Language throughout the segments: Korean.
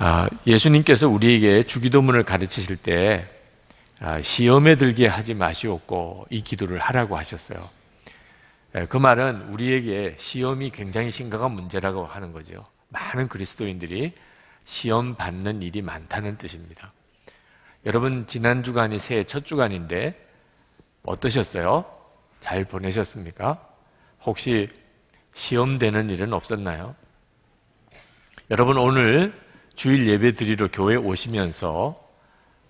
아, 예수님께서 우리에게 주기도문을 가르치실 때 아, 시험에 들게 하지 마시옵고 이 기도를 하라고 하셨어요. 예, 그 말은 우리에게 시험이 굉장히 심각한 문제라고 하는 거죠. 많은 그리스도인들이 시험 받는 일이 많다는 뜻입니다. 여러분 지난 주간이 새해 첫 주간인데 어떠셨어요? 잘 보내셨습니까? 혹시 시험되는 일은 없었나요? 여러분 오늘 주일 예배 드리러 교회 오시면서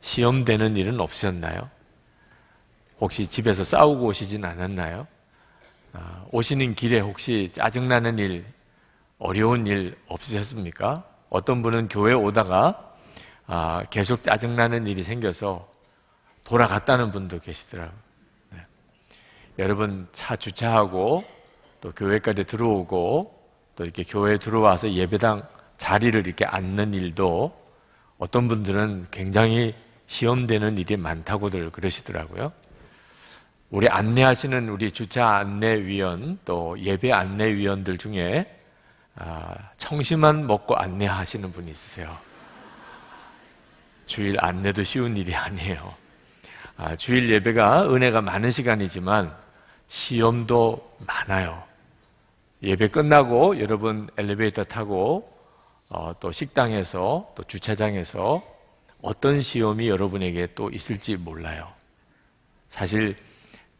시험되는 일은 없으셨나요? 혹시 집에서 싸우고 오시진 않았나요? 아, 오시는 길에 혹시 짜증나는 일, 어려운 일 없으셨습니까? 어떤 분은 교회 오다가 아, 계속 짜증나는 일이 생겨서 돌아갔다는 분도 계시더라고요. 네. 여러분 차 주차하고 또 교회까지 들어오고 또 이렇게 교회에 들어와서 예배당 자리를 이렇게 앉는 일도 어떤 분들은 굉장히 시험되는 일이 많다고들 그러시더라고요. 우리 안내하시는 우리 주차 안내위원 또 예배 안내위원들 중에 아, 청심만 먹고 안내하시는 분이 있으세요. 주일 안내도 쉬운 일이 아니에요. 아, 주일 예배가 은혜가 많은 시간이지만 시험도 많아요. 예배 끝나고 여러분 엘리베이터 타고 어, 또 식당에서 또 주차장에서 어떤 시험이 여러분에게 또 있을지 몰라요. 사실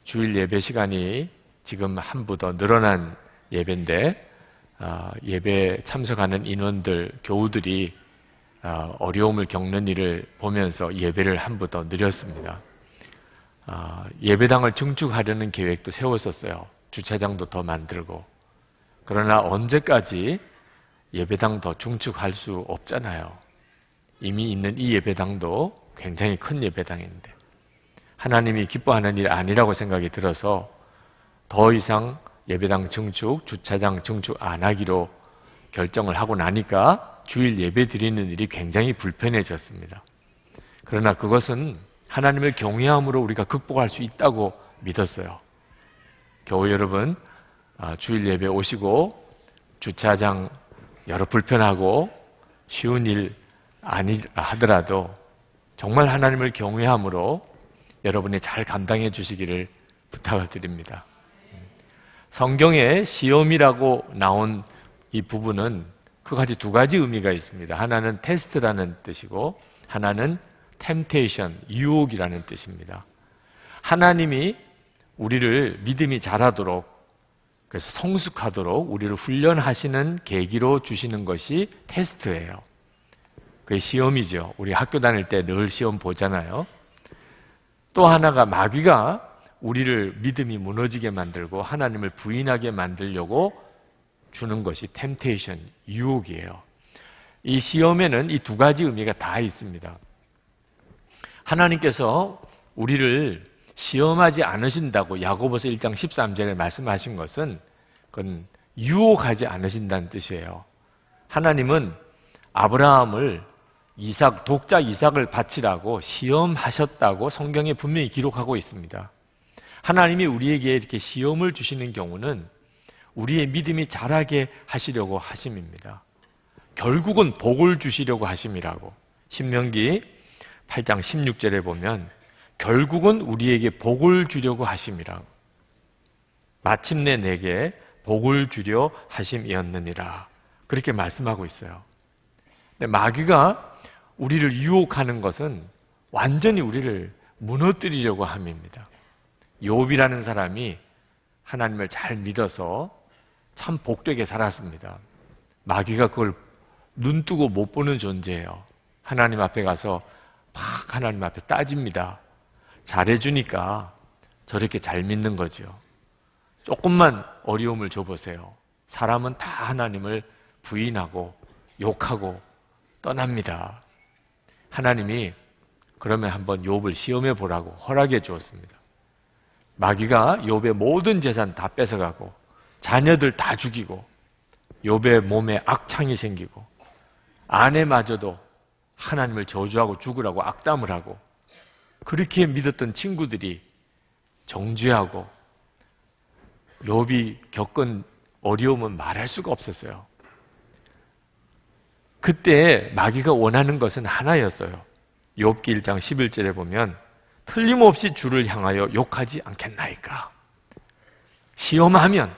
주일 예배 시간이 지금 한부 더 늘어난 예배인데 어, 예배 참석하는 인원들 교우들이 어, 어려움을 겪는 일을 보면서 예배를 한부 더 늘렸습니다. 어, 예배당을 증축하려는 계획도 세웠었어요. 주차장도 더 만들고 그러나 언제까지 예배당 더 중축할 수 없잖아요. 이미 있는 이 예배당도 굉장히 큰 예배당인데 하나님이 기뻐하는 일 아니라고 생각이 들어서 더 이상 예배당 증축, 주차장 증축 안 하기로 결정을 하고 나니까 주일 예배 드리는 일이 굉장히 불편해졌습니다. 그러나 그것은 하나님을 경외함으로 우리가 극복할 수 있다고 믿었어요. 교우 여러분, 아, 주일 예배 오시고 주차장 여러 불편하고 쉬운 일 아니 하더라도 정말 하나님을 경외함으로 여러분이 잘 감당해 주시기를 부탁 드립니다. 성경에 시험이라고 나온 이 부분은 그가지 두 가지 의미가 있습니다. 하나는 테스트라는 뜻이고 하나는 t e m p 유혹이라는 뜻입니다. 하나님이 우리를 믿음이 자라도록 그래서 성숙하도록 우리를 훈련하시는 계기로 주시는 것이 테스트예요. 그게 시험이죠. 우리 학교 다닐 때 늘 시험 보잖아요. 또 하나가 마귀가 우리를 믿음이 무너지게 만들고 하나님을 부인하게 만들려고 주는 것이 템테이션, 유혹이에요. 이 시험에는 이 두 가지 의미가 다 있습니다. 하나님께서 우리를 시험하지 않으신다고 야고보서 1장 13절에 말씀하신 것은 그건 유혹하지 않으신다는 뜻이에요. 하나님은 아브라함을 이삭 독자 이삭을 바치라고 시험하셨다고 성경에 분명히 기록하고 있습니다. 하나님이 우리에게 이렇게 시험을 주시는 경우는 우리의 믿음이 자라게 하시려고 하심입니다. 결국은 복을 주시려고 하심이라고. 신명기 8장 16절에 보면 결국은 우리에게 복을 주려고 하심이라. 마침내 내게 복을 주려 하심이었느니라. 그렇게 말씀하고 있어요. 근데 마귀가 우리를 유혹하는 것은 완전히 우리를 무너뜨리려고 함입니다. 요비라는 사람이 하나님을 잘 믿어서 참 복되게 살았습니다. 마귀가 그걸 눈 뜨고 못 보는 존재예요. 하나님 앞에 가서 막 하나님 앞에 따집니다. 잘해주니까 저렇게 잘 믿는 거죠. 조금만 어려움을 줘보세요. 사람은 다 하나님을 부인하고 욕하고 떠납니다. 하나님이 그러면 한번 욥을 시험해 보라고 허락해 주었습니다. 마귀가 욥의 모든 재산 다 뺏어가고 자녀들 다 죽이고 욥의 몸에 악창이 생기고 아내마저도 하나님을 저주하고 죽으라고 악담을 하고 그렇게 믿었던 친구들이 정죄하고 욥이 겪은 어려움은 말할 수가 없었어요. 그때 마귀가 원하는 것은 하나였어요. 욥기 1장 11절에 보면 틀림없이 주를 향하여 욕하지 않겠나이까. 시험하면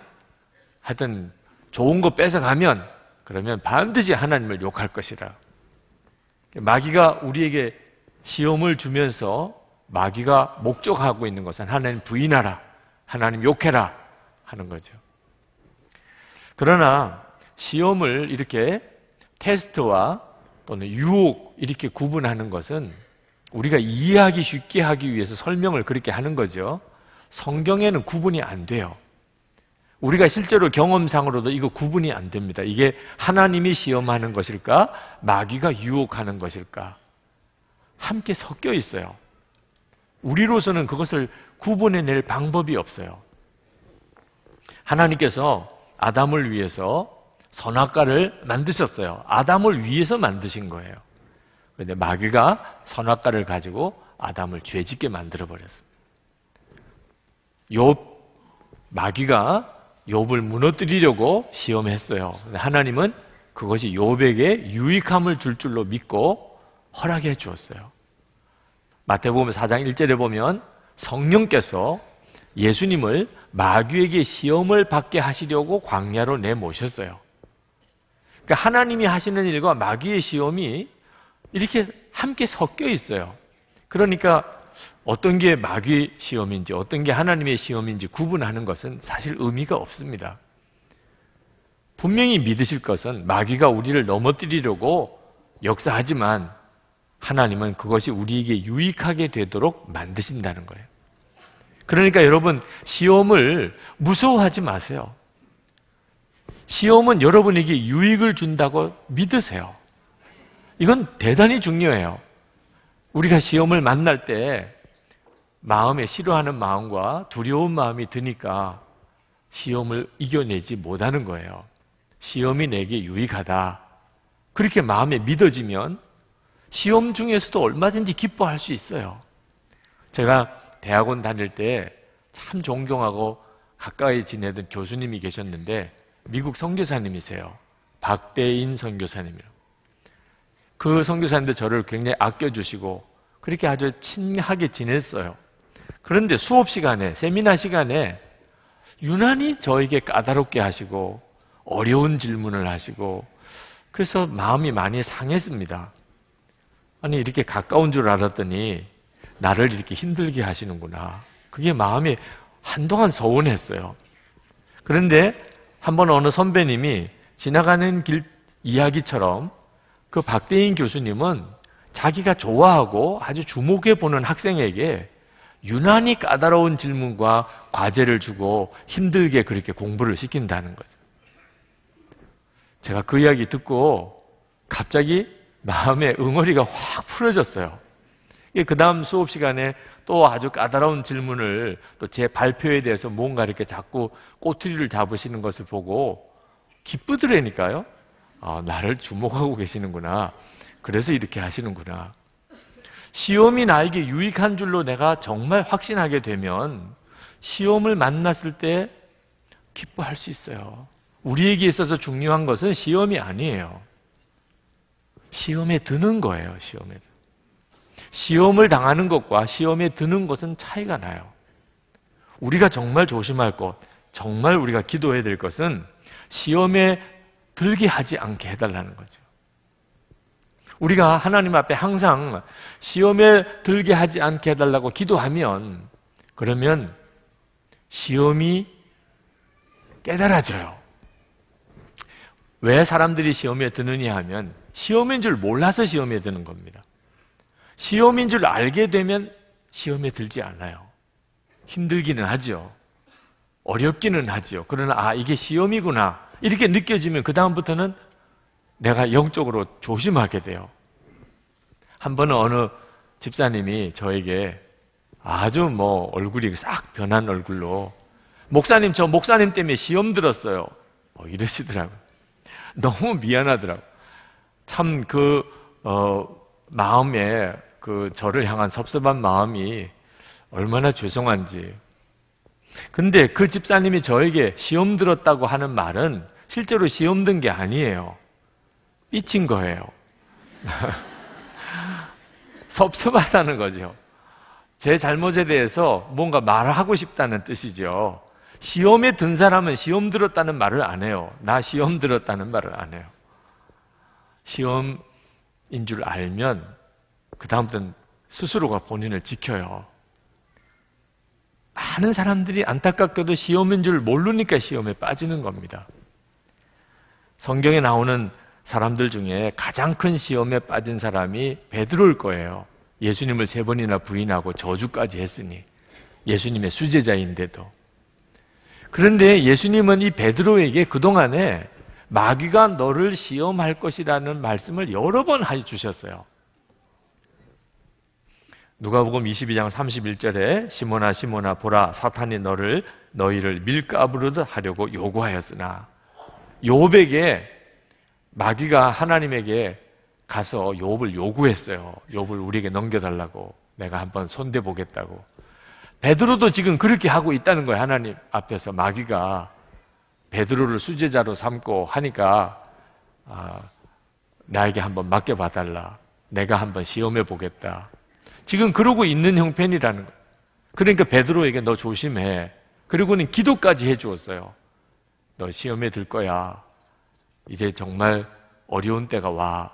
하여튼 좋은 거 뺏어가면 그러면 반드시 하나님을 욕할 것이라. 마귀가 우리에게 시험을 주면서 마귀가 목적하고 있는 것은 하나님 부인하라, 하나님 욕해라 하는 거죠. 그러나 시험을 이렇게 테스트와 또는 유혹 이렇게 구분하는 것은 우리가 이해하기 쉽게 하기 위해서 설명을 그렇게 하는 거죠. 성경에는 구분이 안 돼요. 우리가 실제로 경험상으로도 이거 구분이 안 됩니다. 이게 하나님이 시험하는 것일까? 마귀가 유혹하는 것일까? 함께 섞여 있어요. 우리로서는 그것을 구분해낼 방법이 없어요. 하나님께서 아담을 위해서 선악과를 만드셨어요. 아담을 위해서 만드신 거예요. 근데 마귀가 선악과를 가지고 아담을 죄짓게 만들어 버렸습니 마귀가 욥을 무너뜨리려고 시험했어요. 하나님은 그것이 욥에게 유익함을 줄 줄로 믿고 허락해 주었어요. 마태복음 4장 1절에 보면 성령께서 예수님을 마귀에게 시험을 받게 하시려고 광야로 내모셨어요. 그러니까 하나님이 하시는 일과 마귀의 시험이 이렇게 함께 섞여 있어요. 그러니까 어떤 게마귀 시험인지 어떤 게 하나님의 시험인지 구분하는 것은 사실 의미가 없습니다. 분명히 믿으실 것은 마귀가 우리를 넘어뜨리려고 역사하지만 하나님은 그것이 우리에게 유익하게 되도록 만드신다는 거예요. 그러니까 여러분, 시험을 무서워하지 마세요. 시험은 여러분에게 유익을 준다고 믿으세요. 이건 대단히 중요해요. 우리가 시험을 만날 때 마음에 싫어하는 마음과 두려운 마음이 드니까 시험을 이겨내지 못하는 거예요. 시험이 내게 유익하다. 그렇게 마음에 믿어지면 시험 중에서도 얼마든지 기뻐할 수 있어요. 제가 대학원 다닐 때 참 존경하고 가까이 지내던 교수님이 계셨는데 미국 선교사님이세요. 박대인 선교사님이라그 선교사님도 저를 굉장히 아껴주시고 그렇게 아주 친하게 지냈어요. 그런데 수업 시간에 세미나 시간에 유난히 저에게 까다롭게 하시고 어려운 질문을 하시고 그래서 마음이 많이 상했습니다. 아니 이렇게 가까운 줄 알았더니 나를 이렇게 힘들게 하시는구나. 그게 마음이 한동안 서운했어요. 그런데 한번 어느 선배님이 지나가는 길 이야기처럼 그 박대인 교수님은 자기가 좋아하고 아주 주목해 보는 학생에게 유난히 까다로운 질문과 과제를 주고 힘들게 그렇게 공부를 시킨다는 거죠. 제가 그 이야기 듣고 갑자기 마음의 응어리가 확 풀어졌어요. 그 다음 수업 시간에 또 아주 까다로운 질문을 또 제 발표에 대해서 뭔가 이렇게 자꾸 꼬투리를 잡으시는 것을 보고 기쁘더라니까요. 아, 나를 주목하고 계시는구나. 그래서 이렇게 하시는구나. 시험이 나에게 유익한 줄로 내가 정말 확신하게 되면 시험을 만났을 때 기뻐할 수 있어요. 우리에게 있어서 중요한 것은 시험이 아니에요. 시험에 드는 거예요, 시험에. 시험을 당하는 것과 시험에 드는 것은 차이가 나요. 우리가 정말 조심할 것, 정말 우리가 기도해야 될 것은 시험에 들게 하지 않게 해달라는 거죠. 우리가 하나님 앞에 항상 시험에 들게 하지 않게 해달라고 기도하면, 그러면 시험이 깨달아져요. 왜 사람들이 시험에 드느냐 하면 시험인 줄 몰라서 시험에 드는 겁니다. 시험인 줄 알게 되면 시험에 들지 않아요. 힘들기는 하죠. 어렵기는 하죠. 그러나 아 이게 시험이구나 이렇게 느껴지면 그 다음부터는 내가 영적으로 조심하게 돼요. 한 번은 어느 집사님이 저에게 아주 뭐 얼굴이 싹 변한 얼굴로 목사님 저 목사님 때문에 시험 들었어요. 뭐 이러시더라고요. 너무 미안하더라고요. 참그 어, 마음에 그 저를 향한 섭섭한 마음이 얼마나 죄송한지. 근데 그 집사님이 저에게 시험 들었다고 하는 말은 실제로 시험 든 게 아니에요. 삐친 거예요. 섭섭하다는 거죠. 제 잘못에 대해서 뭔가 말을 하고 싶다는 뜻이죠. 시험에 든 사람은 시험 들었다는 말을 안 해요. 나 시험 들었다는 말을 안 해요. 시험인 줄 알면 그 다음부터는 스스로가 본인을 지켜요. 많은 사람들이 안타깝게도 시험인 줄 모르니까 시험에 빠지는 겁니다. 성경에 나오는 사람들 중에 가장 큰 시험에 빠진 사람이 베드로일 거예요. 예수님을 세 번이나 부인하고 저주까지 했으니 예수님의 수제자인데도 그런데 예수님은 이 베드로에게 그동안에 마귀가 너를 시험할 것이라는 말씀을 여러 번 해주셨어요. 누가복음 22장 31절에 시몬아 시몬아 보라 사탄이 너를 너희를 밀가부르듯 하려고 요구하였으나 요백에 마귀가 하나님에게 가서 욥을 요구했어요. 욥을 우리에게 넘겨달라고 내가 한번 손대 보겠다고. 베드로도 지금 그렇게 하고 있다는 거예요. 하나님 앞에서 마귀가 베드로를 수제자로 삼고 하니까 아, 나에게 한번 맡겨봐달라. 내가 한번 시험해 보겠다. 지금 그러고 있는 형편이라는 거. 그러니까 베드로에게 너 조심해. 그리고는 기도까지 해주었어요. 너 시험에 들 거야. 이제 정말 어려운 때가 와.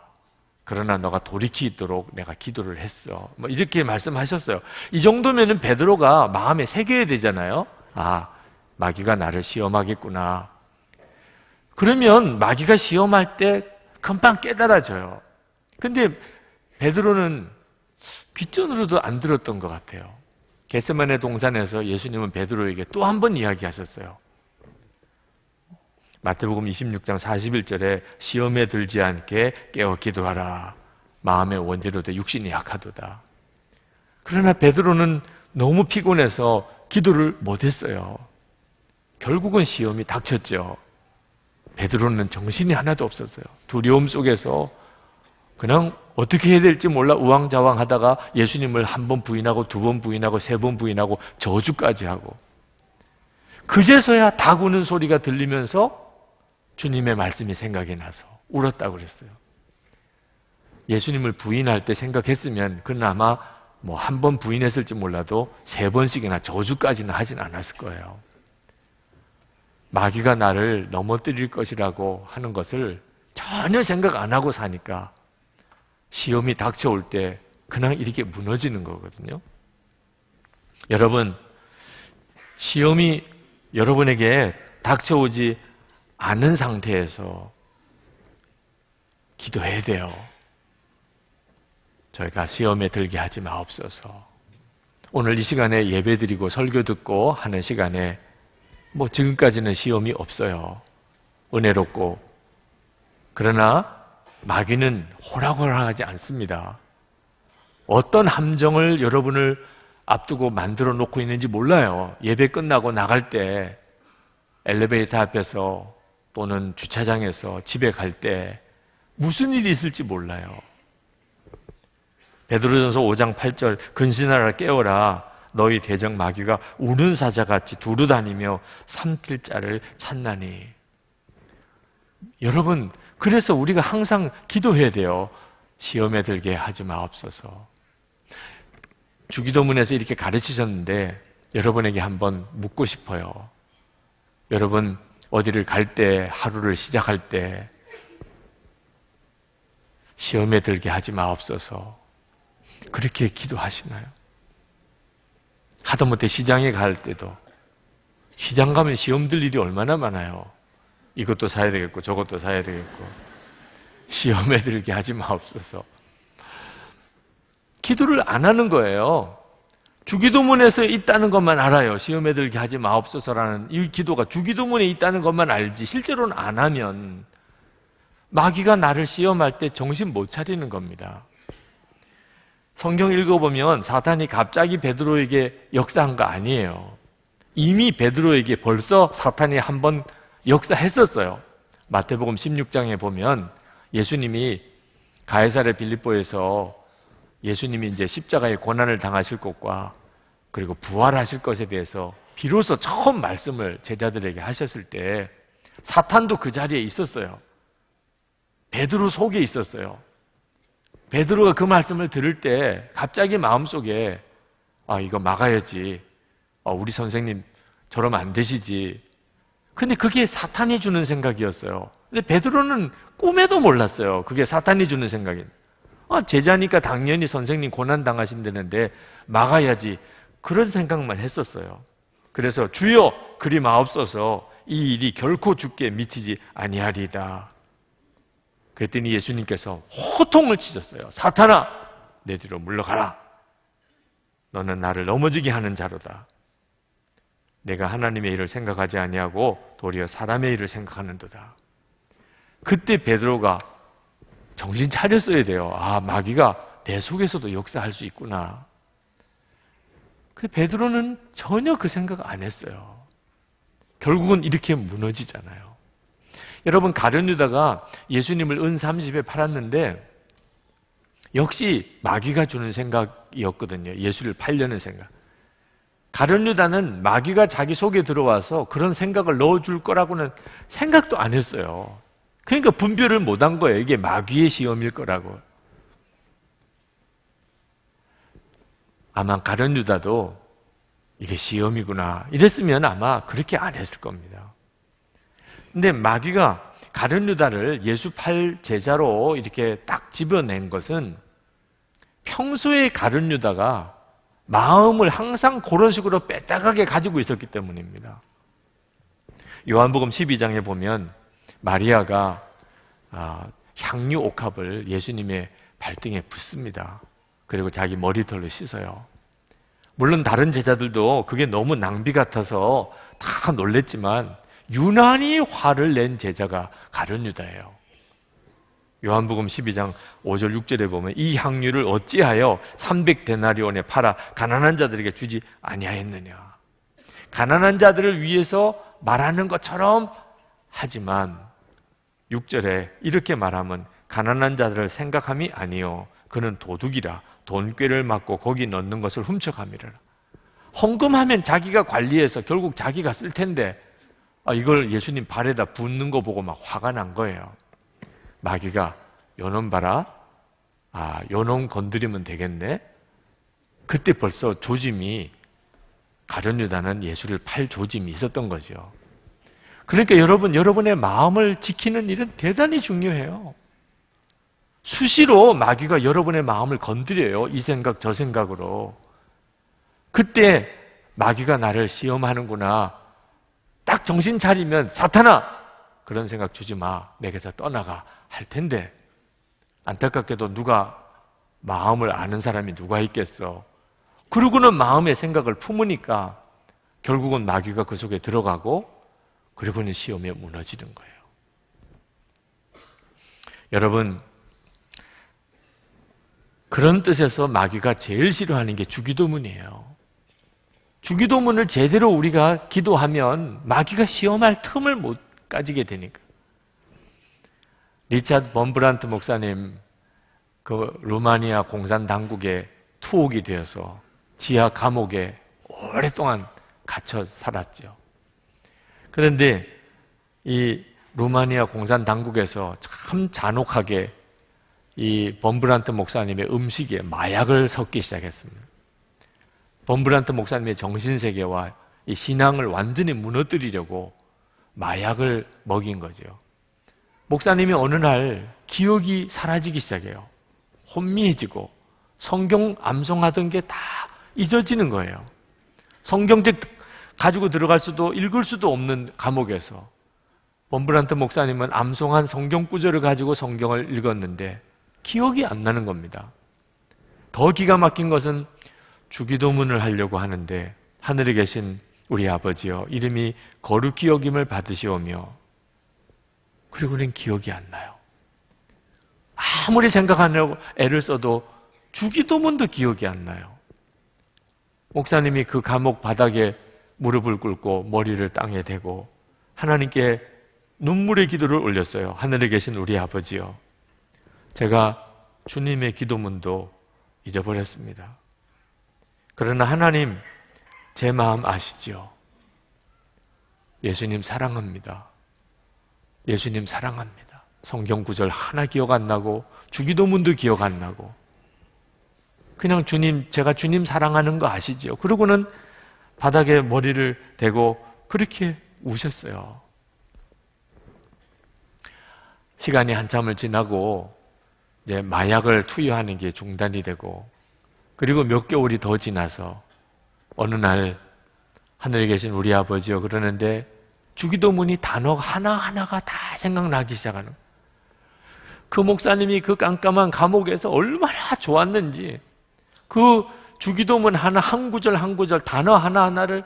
그러나 너가 돌이키도록 내가 기도를 했어. 뭐 이렇게 말씀하셨어요. 이 정도면은 베드로가 마음에 새겨야 되잖아요. 아, 마귀가 나를 시험하겠구나. 그러면 마귀가 시험할 때 금방 깨달아져요. 근데 베드로는 귀전으로도 안 들었던 것 같아요. 겟세만의 동산에서 예수님은 베드로에게 또 한 번 이야기하셨어요. 마태복음 26장 41절에 시험에 들지 않게 깨어 기도하라. 마음의 원죄로돼 육신이 약하도다. 그러나 베드로는 너무 피곤해서 기도를 못했어요. 결국은 시험이 닥쳤죠. 베드로는 정신이 하나도 없었어요. 두려움 속에서 그냥 어떻게 해야 될지 몰라 우왕좌왕 하다가 예수님을 한 번 부인하고 두 번 부인하고 세 번 부인하고 저주까지 하고 그제서야 다구는 소리가 들리면서 주님의 말씀이 생각이 나서 울었다고 그랬어요. 예수님을 부인할 때 생각했으면 그는 마뭐 한 번 부인했을지 몰라도 세 번씩이나 저주까지는 하진 않았을 거예요. 마귀가 나를 넘어뜨릴 것이라고 하는 것을 전혀 생각 안 하고 사니까 시험이 닥쳐올 때 그냥 이렇게 무너지는 거거든요. 여러분, 시험이 여러분에게 닥쳐오지 않은 상태에서 기도해야 돼요. 저희가 시험에 들게 하지 마옵소서. 오늘 이 시간에 예배 드리고 설교 듣고 하는 시간에 뭐 지금까지는 시험이 없어요. 은혜롭고. 그러나 마귀는 호락호락하지 않습니다. 어떤 함정을 여러분을 앞두고 만들어 놓고 있는지 몰라요. 예배 끝나고 나갈 때 엘리베이터 앞에서 또는 주차장에서 집에 갈 때 무슨 일이 있을지 몰라요. 베드로전서 5장 8절 근신하라 깨어라 너희 대적 마귀가 우는 사자같이 두루다니며 삼킬 자를 찾나니. 여러분, 그래서 우리가 항상 기도해야 돼요. 시험에 들게 하지 마옵소서. 주기도문에서 이렇게 가르치셨는데 여러분에게 한번 묻고 싶어요. 여러분, 어디를 갈 때, 하루를 시작할 때, 시험에 들게 하지 마옵소서. 그렇게 기도하시나요? 하다못해 시장에 갈 때도 시장 가면 시험 들 일이 얼마나 많아요. 이것도 사야 되겠고 저것도 사야 되겠고 시험에 들게 하지 마옵소서. 기도를 안 하는 거예요. 주기도문에서 있다는 것만 알아요. 시험에 들게 하지 마옵소서라는 이 기도가 주기도문에 있다는 것만 알지 실제로는 안 하면 마귀가 나를 시험할 때 정신 못 차리는 겁니다. 성경 읽어보면 사탄이 갑자기 베드로에게 역사한 거 아니에요. 이미 베드로에게 벌써 사탄이 한 번 역사했었어요. 마태복음 16장에 보면 예수님이 가해사를 빌립보에서 예수님이 이제 십자가의 고난을 당하실 것과 그리고 부활하실 것에 대해서 비로소 처음 말씀을 제자들에게 하셨을 때 사탄도 그 자리에 있었어요. 베드로 속에 있었어요. 베드로가 그 말씀을 들을 때 갑자기 마음속에 아 이거 막아야지. 아, 우리 선생님 저러면 안 되시지. 근데 그게 사탄이 주는 생각이었어요. 근데 베드로는 꿈에도 몰랐어요. 그게 사탄이 주는 생각인. 아, 제자니까 당연히 선생님 고난 당하신다는데 막아야지. 그런 생각만 했었어요. 그래서 주여 그리 마옵소서 이 일이 결코 죽게 미치지 아니하리다. 그랬더니 예수님께서 호통을 치셨어요. 사탄아, 내 뒤로 물러가라. 너는 나를 넘어지게 하는 자로다. 내가 하나님의 일을 생각하지 아니하고 도리어 사람의 일을 생각하는도다. 그때 베드로가 정신 차렸어야 돼요. 아, 마귀가 내 속에서도 역사할 수 있구나. 그 베드로는 전혀 그 생각 안 했어요. 결국은 이렇게 무너지잖아요. 여러분 가룟 유다가 예수님을 은 30에 팔았는데 역시 마귀가 주는 생각이었거든요. 예수를 팔려는 생각. 가룟 유다는 마귀가 자기 속에 들어와서 그런 생각을 넣어줄 거라고는 생각도 안 했어요. 그러니까 분별을 못 한 거예요. 이게 마귀의 시험일 거라고. 아마 가룟 유다도 이게 시험이구나. 이랬으면 아마 그렇게 안 했을 겁니다. 근데 마귀가 가룟유다를 예수 팔 제자로 이렇게 딱 집어낸 것은 평소에 가룟유다가 마음을 항상 그런 식으로 빼딱하게 가지고 있었기 때문입니다. 요한복음 12장에 보면 마리아가 아, 향유 옥합을 예수님의 발등에 붙습니다. 그리고 자기 머리털로 씻어요. 물론 다른 제자들도 그게 너무 낭비 같아서 다 놀랬지만 유난히 화를 낸 제자가 가룟유다예요. 요한복음 12장 5절 6절에 보면 이 향유를 어찌하여 300데나리온에 팔아 가난한 자들에게 주지 아니하였느냐. 가난한 자들을 위해서 말하는 것처럼 하지만 6절에 이렇게 말하면 가난한 자들을 생각함이 아니요 그는 도둑이라 돈꾀를 맞고 거기 넣는 것을 훔쳐가미라. 헌금하면 자기가 관리해서 결국 자기가 쓸 텐데 아, 이걸 예수님 발에다 붓는 거 보고 막 화가 난 거예요. 마귀가 요놈 봐라. 아, 요놈 건드리면 되겠네. 그때 벌써 조짐이 가룟유다는 예수를 팔 조짐이 있었던 거죠. 그러니까 여러분, 여러분의 마음을 지키는 일은 대단히 중요해요. 수시로 마귀가 여러분의 마음을 건드려요. 이 생각, 저 생각으로. 그때 마귀가 나를 시험하는구나. 딱 정신 차리면 사탄아 그런 생각 주지 마 내게서 떠나가 할 텐데 안타깝게도 누가 마음을 아는 사람이 누가 있겠어 그러고는 마음의 생각을 품으니까 결국은 마귀가 그 속에 들어가고 그리고는 시험에 무너지는 거예요 여러분 그런 뜻에서 마귀가 제일 싫어하는 게 주기도문이에요 주기도문을 제대로 우리가 기도하면 마귀가 시험할 틈을 못 가지게 되니까. 리차드 범브란트 목사님 그 루마니아 공산 당국에 투옥이 되어서 지하 감옥에 오랫동안 갇혀 살았죠. 그런데 이 루마니아 공산 당국에서 참 잔혹하게 이 범브란트 목사님의 음식에 마약을 섞기 시작했습니다. 범브란트 목사님의 정신세계와 이 신앙을 완전히 무너뜨리려고 마약을 먹인 거죠. 목사님이 어느 날 기억이 사라지기 시작해요. 혼미해지고 성경 암송하던 게 다 잊어지는 거예요. 성경책 가지고 들어갈 수도 읽을 수도 없는 감옥에서 범브란트 목사님은 암송한 성경 구절을 가지고 성경을 읽었는데 기억이 안 나는 겁니다. 더 기가 막힌 것은 주기도문을 하려고 하는데 하늘에 계신 우리 아버지여 이름이 거룩히 여김을 받으시오며 그리고는 기억이 안 나요. 아무리 생각하려고 애를 써도 주기도문도 기억이 안 나요. 목사님이 그 감옥 바닥에 무릎을 꿇고 머리를 땅에 대고 하나님께 눈물의 기도를 올렸어요. 하늘에 계신 우리 아버지요. 제가 주님의 기도문도 잊어버렸습니다. 그러나 하나님, 제 마음 아시죠? 예수님 사랑합니다. 예수님 사랑합니다. 성경 구절 하나 기억 안 나고, 주기도문도 기억 안 나고, 그냥 주님, 제가 주님 사랑하는 거 아시죠? 그러고는 바닥에 머리를 대고 그렇게 우셨어요. 시간이 한참을 지나고 이제 마약을 투여하는 게 중단이 되고 그리고 몇 개월이 더 지나서 어느 날 하늘에 계신 우리 아버지요 그러는데 주기도문이 단어 하나하나가 다 생각나기 시작하는 그 목사님이 그 깜깜한 감옥에서 얼마나 좋았는지 그 주기도문 하나 한 구절 한 구절 단어 하나하나를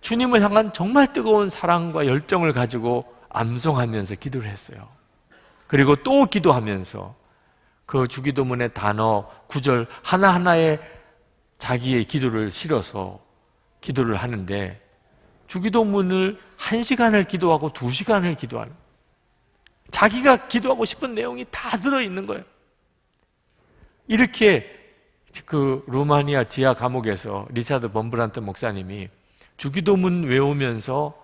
주님을 향한 정말 뜨거운 사랑과 열정을 가지고 암송하면서 기도를 했어요. 그리고 또 기도하면서 그 주기도문의 단어, 구절 하나하나에 자기의 기도를 실어서 기도를 하는데 주기도문을 한 시간을 기도하고 두 시간을 기도하는 자기가 기도하고 싶은 내용이 다 들어있는 거예요. 이렇게 그 루마니아 지하 감옥에서 리차드 범브란트 목사님이 주기도문 외우면서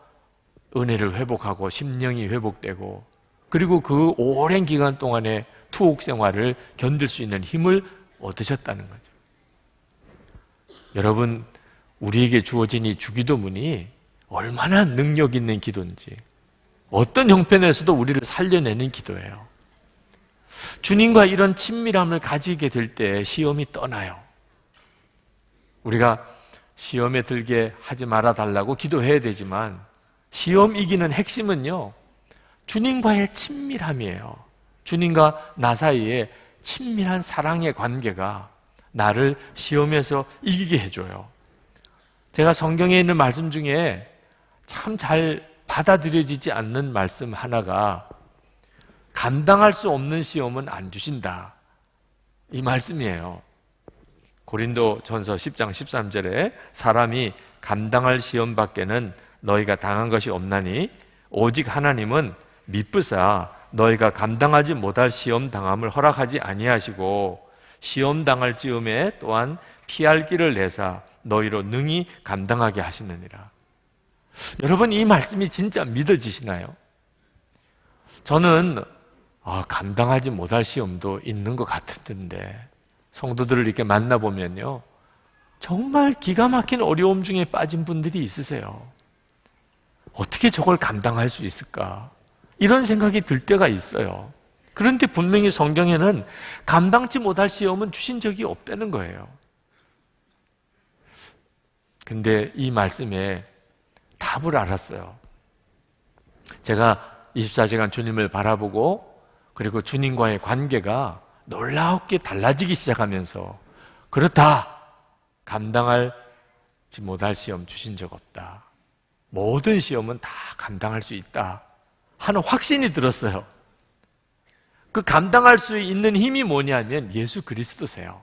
은혜를 회복하고 심령이 회복되고 그리고 그 오랜 기간 동안에 투옥 생활을 견딜 수 있는 힘을 얻으셨다는 거죠. 여러분, 우리에게 주어진 이 주기도문이 얼마나 능력 있는 기도인지, 어떤 형편에서도 우리를 살려내는 기도예요. 주님과 이런 친밀함을 가지게 될 때 시험이 떠나요. 우리가 시험에 들게 하지 말아 달라고 기도해야 되지만, 시험 이기는 핵심은요, 주님과의 친밀함이에요. 주님과 나 사이에 친밀한 사랑의 관계가 나를 시험에서 이기게 해줘요. 제가 성경에 있는 말씀 중에 참 잘 받아들여지지 않는 말씀 하나가 감당할 수 없는 시험은 안 주신다. 이 말씀이에요. 고린도 전서 10장 13절에 사람이 감당할 시험 밖에는 너희가 당한 것이 없나니 오직 하나님은 미쁘사 너희가 감당하지 못할 시험 당함을 허락하지 아니하시고 시험 당할 즈음에 또한 피할 길을 내사 너희로 능히 감당하게 하시느니라. 여러분 이 말씀이 진짜 믿어지시나요? 저는 아, 감당하지 못할 시험도 있는 것 같은데 성도들을 이렇게 만나 보면요 정말 기가 막힌 어려움 중에 빠진 분들이 있으세요. 어떻게 저걸 감당할 수 있을까? 이런 생각이 들 때가 있어요. 그런데 분명히 성경에는 감당치 못할 시험은 주신 적이 없다는 거예요. 근데 이 말씀에 답을 알았어요. 제가 24시간 주님을 바라보고 그리고 주님과의 관계가 놀랍게 달라지기 시작하면서 그렇다. 감당할지 못할 시험 주신 적 없다. 모든 시험은 다 감당할 수 있다. 하는 확신이 들었어요. 그 감당할 수 있는 힘이 뭐냐면 예수 그리스도세요.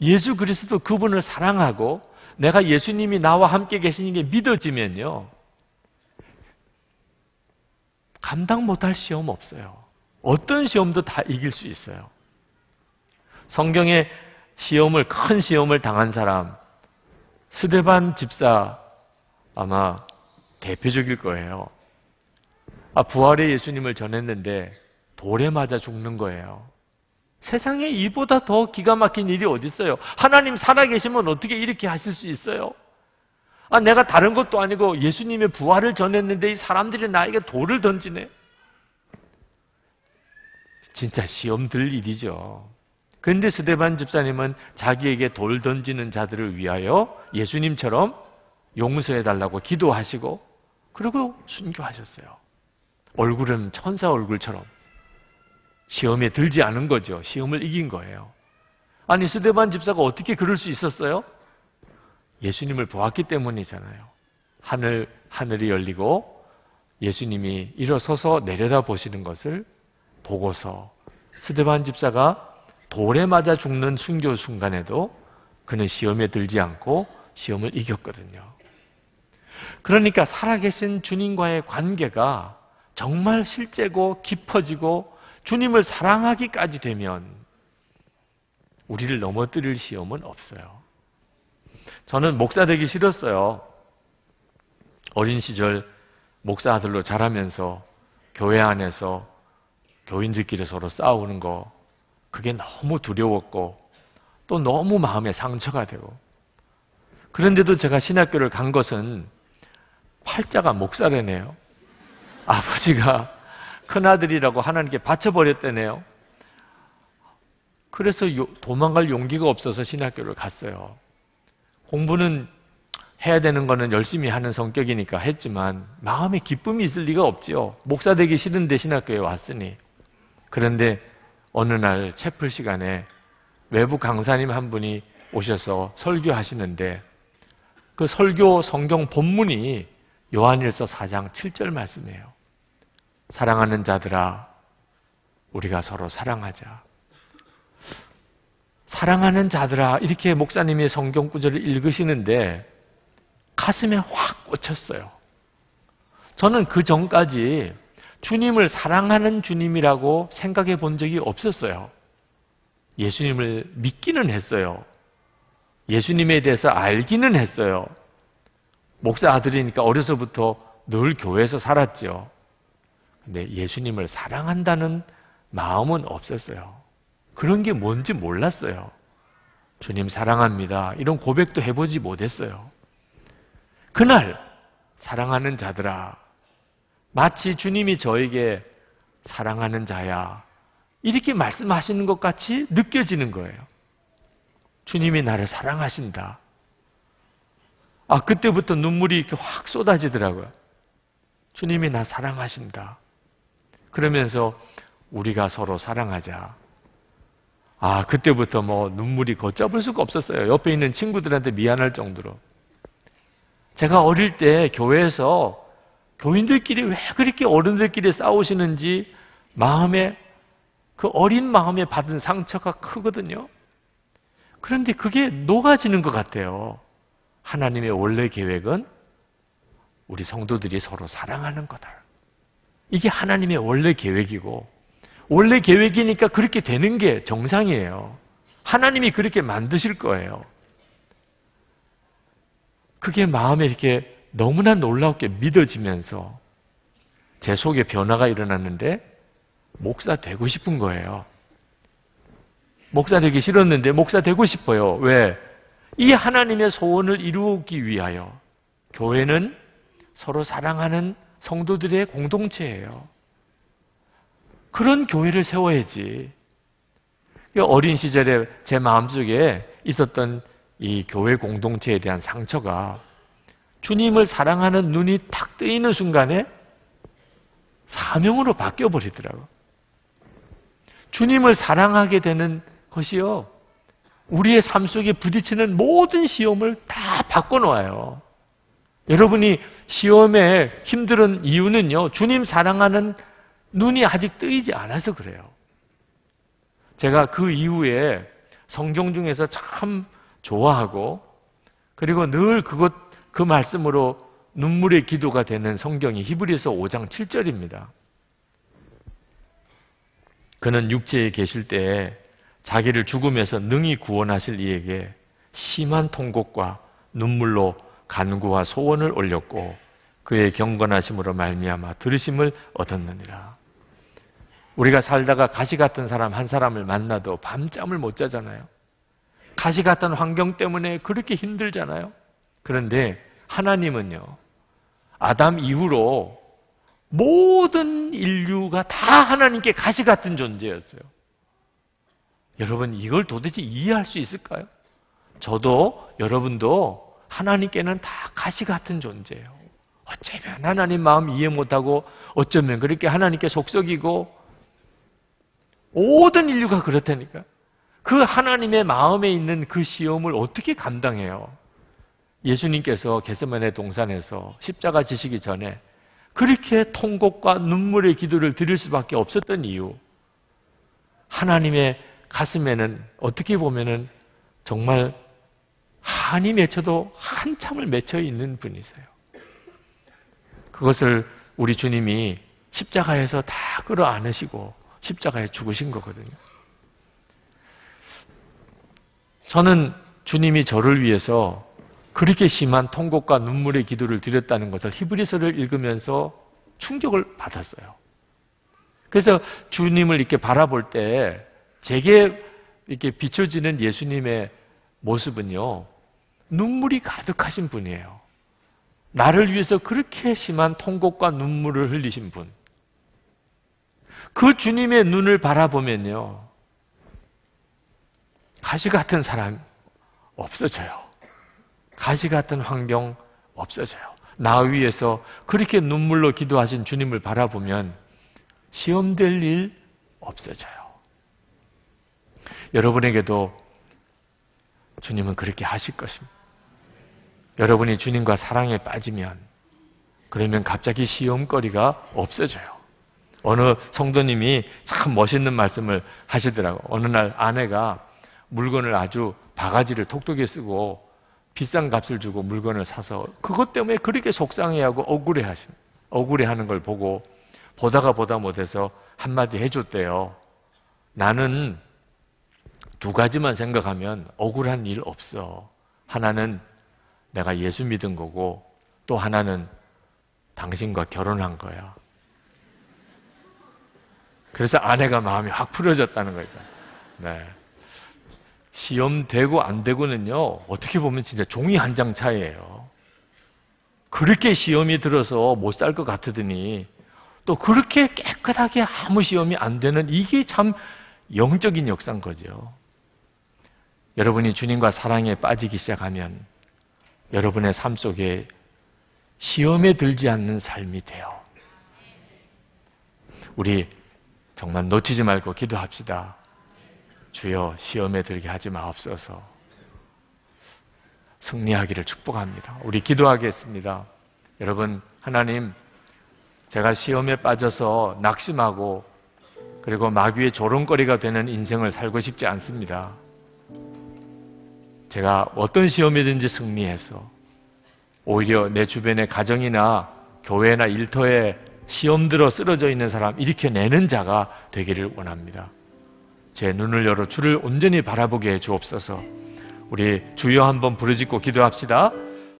예수 그리스도 그분을 사랑하고 내가 예수님이 나와 함께 계시는 게 믿어지면요. 감당 못할 시험 없어요. 어떤 시험도 다 이길 수 있어요. 성경에 시험을, 큰 시험을 당한 사람, 스데반 집사 아마 대표적일 거예요. 아, 부활의 예수님을 전했는데 돌에 맞아 죽는 거예요. 세상에 이보다 더 기가 막힌 일이 어디 있어요? 하나님 살아계시면 어떻게 이렇게 하실 수 있어요? 아, 내가 다른 것도 아니고 예수님의 부활을 전했는데 이 사람들이 나에게 돌을 던지네. 진짜 시험 들 일이죠. 그런데 스데반 집사님은 자기에게 돌 던지는 자들을 위하여 예수님처럼 용서해 달라고 기도하시고 그리고 순교하셨어요. 얼굴은 천사 얼굴처럼 시험에 들지 않은 거죠. 시험을 이긴 거예요. 아니, 스데반 집사가 어떻게 그럴 수 있었어요? 예수님을 보았기 때문이잖아요. 하늘, 하늘이 열리고 예수님이 일어서서 내려다 보시는 것을 보고서 스데반 집사가 돌에 맞아 죽는 순교 순간에도 그는 시험에 들지 않고 시험을 이겼거든요. 그러니까 살아계신 주님과의 관계가 정말 실제고 깊어지고 주님을 사랑하기까지 되면 우리를 넘어뜨릴 시험은 없어요. 저는 목사 되기 싫었어요. 어린 시절 목사 아들로 자라면서 교회 안에서 교인들끼리 서로 싸우는 거 그게 너무 두려웠고 또 너무 마음에 상처가 되고 그런데도 제가 신학교를 간 것은 팔자가 목사래네요. 아버지가 큰아들이라고 하나님께 바쳐버렸다네요. 그래서 도망갈 용기가 없어서 신학교를 갔어요. 공부는 해야 되는 거는 열심히 하는 성격이니까 했지만 마음에 기쁨이 있을 리가 없지요. 목사 되기 싫은데 신학교에 왔으니. 그런데 어느 날 채플 시간에 외부 강사님 한 분이 오셔서 설교하시는데 그 설교 성경 본문이 요한일서 4장 7절 말씀이에요. 사랑하는 자들아, 우리가 서로 사랑하자. 사랑하는 자들아, 이렇게 목사님이 성경 구절을 읽으시는데 가슴에 확 꽂혔어요. 저는 그 전까지 주님을 사랑하는 주님이라고 생각해 본 적이 없었어요. 예수님을 믿기는 했어요. 예수님에 대해서 알기는 했어요. 목사 아들이니까 어려서부터 늘 교회에서 살았죠. 근 네, 예수님을 사랑한다는 마음은 없었어요. 그런 게 뭔지 몰랐어요. 주님 사랑합니다. 이런 고백도 해보지 못했어요. 그날, 사랑하는 자들아, 마치 주님이 저에게 사랑하는 자야. 이렇게 말씀하시는 것 같이 느껴지는 거예요. 주님이 나를 사랑하신다. 아, 그때부터 눈물이 이렇게 확 쏟아지더라고요. 주님이 나 사랑하신다. 그러면서 우리가 서로 사랑하자. 아, 그때부터 뭐 눈물이 걷잡을 수가 없었어요. 옆에 있는 친구들한테 미안할 정도로. 제가 어릴 때 교회에서 교인들끼리 왜 그렇게 어른들끼리 싸우시는지 마음에, 그 어린 마음에 받은 상처가 크거든요. 그런데 그게 녹아지는 것 같아요. 하나님의 원래 계획은 우리 성도들이 서로 사랑하는 거다. 이게 하나님의 원래 계획이고 원래 계획이니까 그렇게 되는 게 정상이에요. 하나님이 그렇게 만드실 거예요. 그게 마음에 이렇게 너무나 놀랍게 믿어지면서 제 속에 변화가 일어났는데 목사 되고 싶은 거예요. 목사 되기 싫었는데 목사 되고 싶어요. 왜? 이 하나님의 소원을 이루기 위하여 교회는 서로 사랑하는 성도들의 공동체예요. 그런 교회를 세워야지. 그 어린 시절에 제 마음속에 있었던 이 교회 공동체에 대한 상처가 주님을 사랑하는 눈이 탁 뜨이는 순간에 사명으로 바뀌어버리더라고 주님을 사랑하게 되는 것이요. 우리의 삶 속에 부딪히는 모든 시험을 다 바꿔놓아요. 여러분이 시험에 힘든 이유는요, 주님 사랑하는 눈이 아직 뜨이지 않아서 그래요. 제가 그 이후에 성경 중에서 참 좋아하고, 그리고 늘 그것, 그 말씀으로 눈물의 기도가 되는 성경이 히브리서 5장 7절입니다. 그는 육체에 계실 때 자기를 죽음에서 능히 구원하실 이에게 심한 통곡과 눈물로 간구와 소원을 올렸고 그의 경건하심으로 말미암아 들으심을 얻었느니라. 우리가 살다가 가시 같은 사람 한 사람을 만나도 밤잠을 못 자잖아요. 가시 같은 환경 때문에 그렇게 힘들잖아요. 그런데 하나님은요. 아담 이후로 모든 인류가 다 하나님께 가시 같은 존재였어요. 여러분 이걸 도대체 이해할 수 있을까요? 저도 여러분도 하나님께는 다 가시 같은 존재예요. 어쩌면 하나님 마음 이해 못하고 어쩌면 그렇게 하나님께 속썩이고 모든 인류가 그렇다니까. 그 하나님의 마음에 있는 그 시험을 어떻게 감당해요? 예수님께서 개세만의 동산에서 십자가 지시기 전에 그렇게 통곡과 눈물의 기도를 드릴 수밖에 없었던 이유. 하나님의 가슴에는 어떻게 보면은 정말 한이 맺혀도 한참을 맺혀 있는 분이세요. 그것을 우리 주님이 십자가에서 다 끌어안으시고 십자가에 죽으신 거거든요. 저는 주님이 저를 위해서 그렇게 심한 통곡과 눈물의 기도를 드렸다는 것을 히브리서를 읽으면서 충격을 받았어요. 그래서 주님을 이렇게 바라볼 때 제게 이렇게 비춰지는 예수님의 모습은요, 눈물이 가득하신 분이에요. 나를 위해서 그렇게 심한 통곡과 눈물을 흘리신 분. 그 주님의 눈을 바라보면요, 가시 같은 사람 없어져요. 가시 같은 환경 없어져요. 나 위에서 그렇게 눈물로 기도하신 주님을 바라보면 시험될 일 없어져요. 여러분에게도 주님은 그렇게 하실 것입니다. 여러분이 주님과 사랑에 빠지면 그러면 갑자기 시험거리가 없어져요. 어느 성도님이 참 멋있는 말씀을 하시더라고. 어느 날 아내가 물건을 아주 바가지를 톡톡히 쓰고 비싼 값을 주고 물건을 사서 그것 때문에 그렇게 속상해하고 억울해 하신, 억울해 하는 걸 보고 보다가 보다 못해서 한마디 해줬대요. 나는 두 가지만 생각하면 억울한 일 없어. 하나는 내가 예수 믿은 거고 또 하나는 당신과 결혼한 거야. 그래서 아내가 마음이 확 풀어졌다는 거죠. 네. 시험 되고 안 되고는요, 어떻게 보면 진짜 종이 한 장차이에요 그렇게 시험이 들어서 못 살 것 같으더니 또 그렇게 깨끗하게 아무 시험이 안 되는 이게 참 영적인 역사인 거죠. 여러분이 주님과 사랑에 빠지기 시작하면 여러분의 삶 속에 시험에 들지 않는 삶이 돼요. 우리 정말 놓치지 말고 기도합시다. 주여 시험에 들게 하지 마옵소서. 승리하기를 축복합니다. 우리 기도하겠습니다. 여러분, 하나님, 제가 시험에 빠져서 낙심하고 그리고 마귀의 조롱거리가 되는 인생을 살고 싶지 않습니다. 제가 어떤 시험이든지 승리해서 오히려 내 주변의 가정이나 교회나 일터에 시험 들어 쓰러져 있는 사람 일으켜내는 자가 되기를 원합니다. 제 눈을 열어 주를 온전히 바라보게 해 주옵소서. 우리 주여 한번 부르짖고 기도합시다.